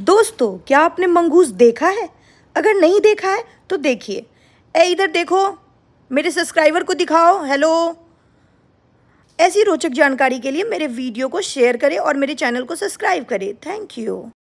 दोस्तों क्या आपने मंगूस देखा है अगर नहीं देखा है तो देखिए ए इधर देखो मेरे सब्सक्राइबर को दिखाओ हेलो ऐसी रोचक जानकारी के लिए मेरे वीडियो को शेयर करें और मेरे चैनल को सब्सक्राइब करें थैंक यू